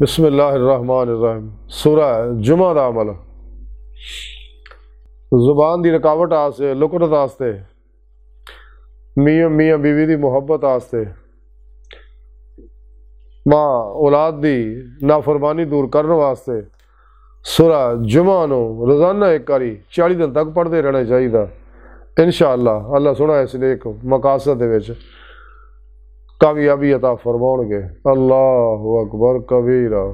बिस्मिल्लाम सूरा जुमा दा अमल जुबान की रुकावट आस्ते लुकड़त आस्ते मियाँ मियाँ बीवी की मुहब्बत आस्ते माँ औलाद की नाफरमानी दूर करने वास्ते सूरा जुमा न रोजाना एक बारी चाली दिन तक पढ़ते रहना चाहिए इन अल्लाह सुना इस लेख मकासद कामयाबी अता फरमाउणगे अल्लाह अकबर कबीरा